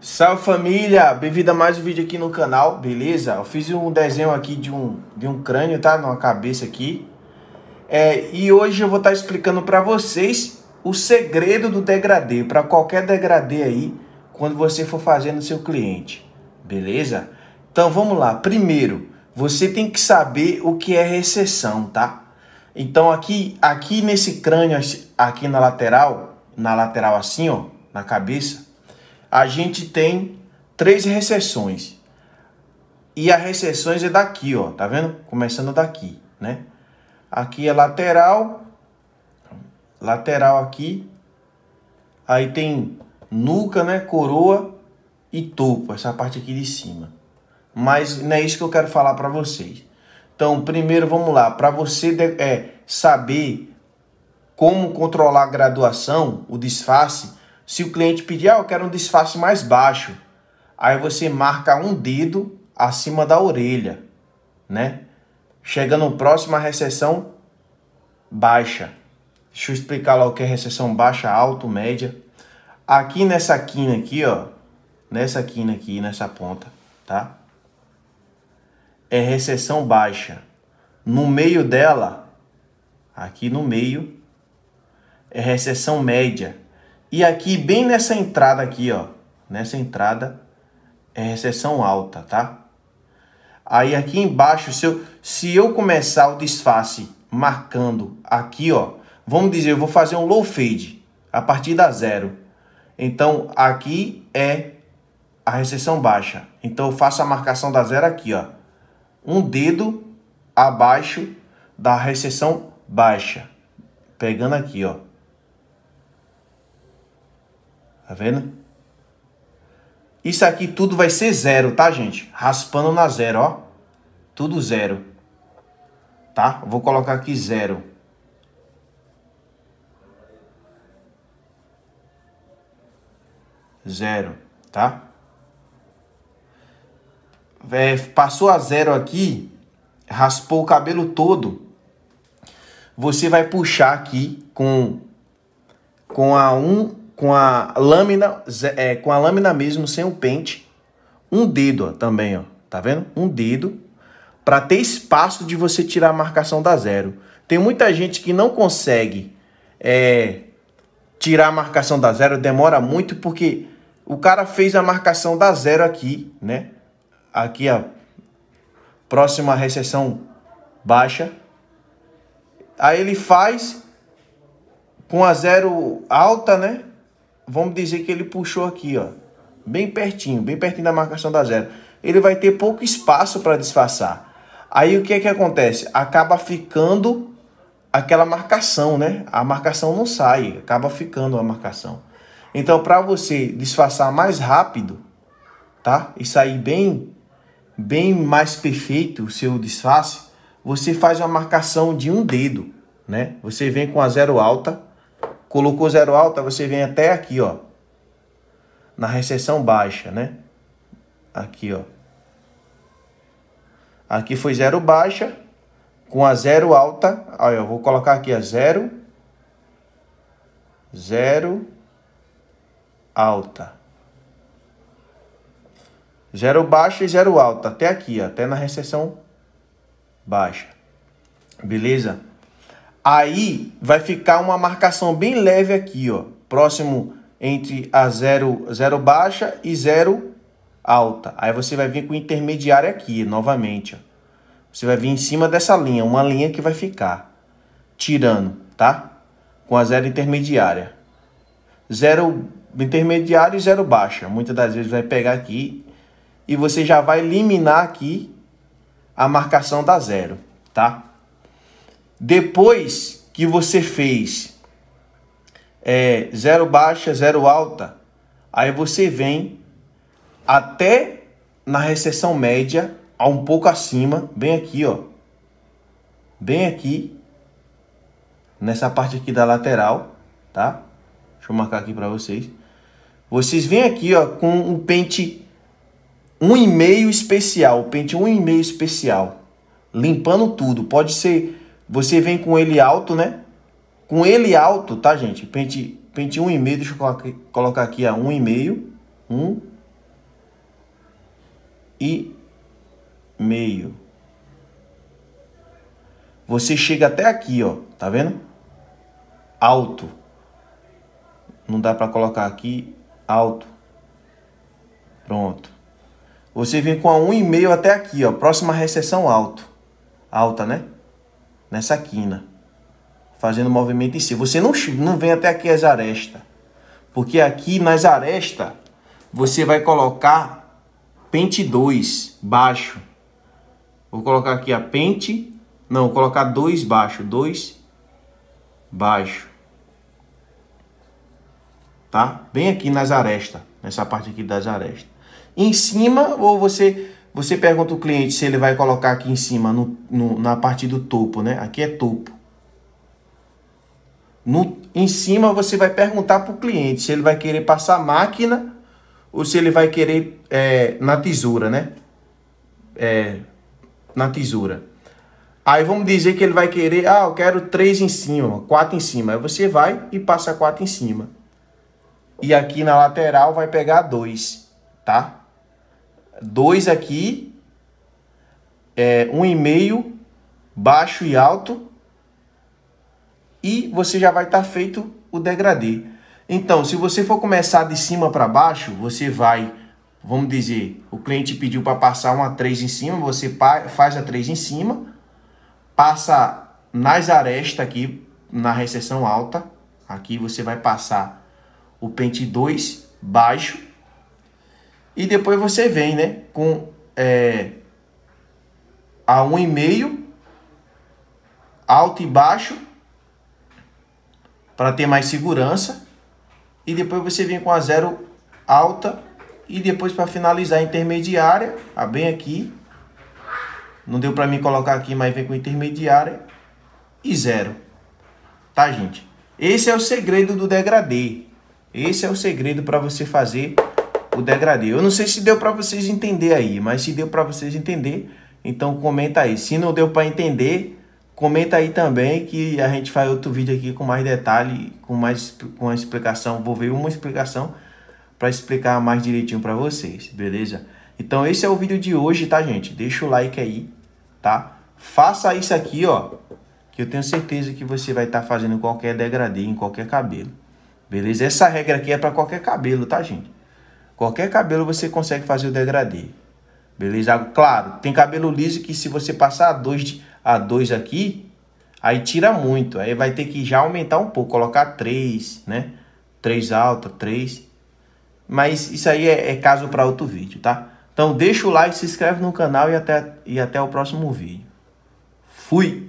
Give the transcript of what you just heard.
Salve família, bem-vindo a mais um vídeo aqui no canal, beleza? Eu fiz um desenho aqui de um, de um crânio, tá? Numa cabeça aqui. É, e hoje eu vou estar tá explicando para vocês o segredo do degradê, para qualquer degradê aí, quando você for fazer no seu cliente, beleza? Então vamos lá, primeiro, você tem que saber o que é recessão, tá? Então aqui, aqui nesse crânio, aqui na lateral, na lateral assim ó, na cabeça, a gente tem três recessões. E as recessões é daqui, ó, tá vendo? Começando daqui, né? Aqui é lateral, lateral aqui. Aí tem nuca, né, coroa e topo, essa parte aqui de cima. Mas não é isso que eu quero falar para vocês. Então, primeiro vamos lá, para você é saber como controlar a graduação, o disfarce, se o cliente pedir, ah, eu quero um disfarce mais baixo, aí você marca um dedo acima da orelha, né? Chegando próximo à recessão baixa. Deixa eu explicar lá o que é recessão baixa, alto, média. Aqui nessa quina aqui, ó, nessa quina aqui, nessa ponta, tá? É recessão baixa. No meio dela, aqui no meio, é recessão média. E aqui, bem nessa entrada aqui, ó. Nessa entrada é recessão alta, tá? Aí aqui embaixo, se eu, se eu começar o disfarce marcando aqui, ó. Vamos dizer, eu vou fazer um low fade a partir da zero. Então, aqui é a recessão baixa. Então, eu faço a marcação da zero aqui, ó. Um dedo abaixo da recessão baixa. Pegando aqui, ó. Tá vendo? Isso aqui tudo vai ser zero, tá, gente? Raspando na zero, ó. Tudo zero. Tá? Vou colocar aqui zero. Zero, tá? É, passou a zero aqui, raspou o cabelo todo. Você vai puxar aqui com, com a 1 com a lâmina, é, com a lâmina mesmo, sem o pente, um dedo ó, também, ó, tá vendo? Um dedo, para ter espaço de você tirar a marcação da zero. Tem muita gente que não consegue é, tirar a marcação da zero, demora muito porque o cara fez a marcação da zero aqui, né? Aqui a próxima recessão baixa. Aí ele faz com a zero alta, né? vamos dizer que ele puxou aqui, ó, bem pertinho, bem pertinho da marcação da zero. Ele vai ter pouco espaço para disfarçar. Aí o que é que acontece? Acaba ficando aquela marcação, né? A marcação não sai, acaba ficando a marcação. Então, para você disfarçar mais rápido, tá? E sair bem, bem mais perfeito o seu disfarce, você faz uma marcação de um dedo, né? Você vem com a zero alta, Colocou zero alta, você vem até aqui, ó. Na recessão baixa, né? Aqui, ó. Aqui foi zero baixa, com a zero alta. Aí, eu vou colocar aqui a zero, zero, alta. Zero baixa e zero alta, até aqui, ó, até na recessão baixa. Beleza? Aí vai ficar uma marcação bem leve aqui, ó, próximo entre a zero, zero baixa e zero alta. Aí você vai vir com intermediário aqui, novamente, ó. Você vai vir em cima dessa linha, uma linha que vai ficar tirando, tá? Com a zero intermediária. Zero intermediário e zero baixa. Muitas das vezes vai pegar aqui e você já vai eliminar aqui a marcação da zero, tá? Depois que você fez é, zero baixa, zero alta, aí você vem até na recessão média, a um pouco acima, bem aqui, ó. Bem aqui, nessa parte aqui da lateral, tá? Deixa eu marcar aqui para vocês. Vocês vêm aqui, ó, com o um pente 1,5 especial, um pente 1,5 especial, limpando tudo. Pode ser você vem com ele alto, né? Com ele alto, tá, gente? Pente, pente 1,5, deixa eu colocar aqui a 1,5. 1 e meio. Você chega até aqui, ó, tá vendo? Alto. Não dá para colocar aqui alto. Pronto. Você vem com a 1,5 até aqui, ó, próxima recessão alto. Alta, né? nessa quina, fazendo movimento em si. Você não, não vem até aqui as arestas, porque aqui nas arestas você vai colocar pente 2 baixo. Vou colocar aqui a pente, não, vou colocar 2 baixo, 2 baixo. Tá? Bem aqui nas arestas, nessa parte aqui das arestas. Em cima, ou você você pergunta o cliente se ele vai colocar aqui em cima, no, no, na parte do topo, né? Aqui é topo. No, em cima você vai perguntar para o cliente se ele vai querer passar máquina ou se ele vai querer é, na tesoura, né? É, na tesoura. Aí vamos dizer que ele vai querer, ah, eu quero três em cima, quatro em cima. Aí você vai e passa quatro em cima. E aqui na lateral vai pegar dois, tá? 2 aqui, é, 1,5, meio baixo e alto, e você já vai estar tá feito o degradê. Então, se você for começar de cima para baixo, você vai, vamos dizer, o cliente pediu para passar uma 3 em cima, você faz a 3 em cima, passa nas arestas aqui, na recessão alta, aqui você vai passar o pente 2 baixo e depois você vem né, com é, a 1,5, alto e baixo, para ter mais segurança. E depois você vem com a zero alta e depois para finalizar a intermediária, a tá bem aqui. Não deu para mim colocar aqui, mas vem com intermediária e zero. Tá, gente? Esse é o segredo do degradê. Esse é o segredo para você fazer o degradê. Eu não sei se deu para vocês entender aí, mas se deu para vocês entender, então comenta aí. Se não deu para entender, comenta aí também que a gente faz outro vídeo aqui com mais detalhe, com mais com a explicação, vou ver uma explicação para explicar mais direitinho para vocês, beleza? Então esse é o vídeo de hoje, tá, gente? Deixa o like aí, tá? Faça isso aqui, ó, que eu tenho certeza que você vai estar tá fazendo qualquer degradê em qualquer cabelo. Beleza? Essa regra aqui é para qualquer cabelo, tá, gente? Qualquer cabelo você consegue fazer o degradê. Beleza? Claro, tem cabelo liso que se você passar a 2 a dois aqui, aí tira muito. Aí vai ter que já aumentar um pouco, colocar 3, né? 3 alta, 3. Mas isso aí é, é caso para outro vídeo, tá? Então deixa o like, se inscreve no canal e até, e até o próximo vídeo. Fui!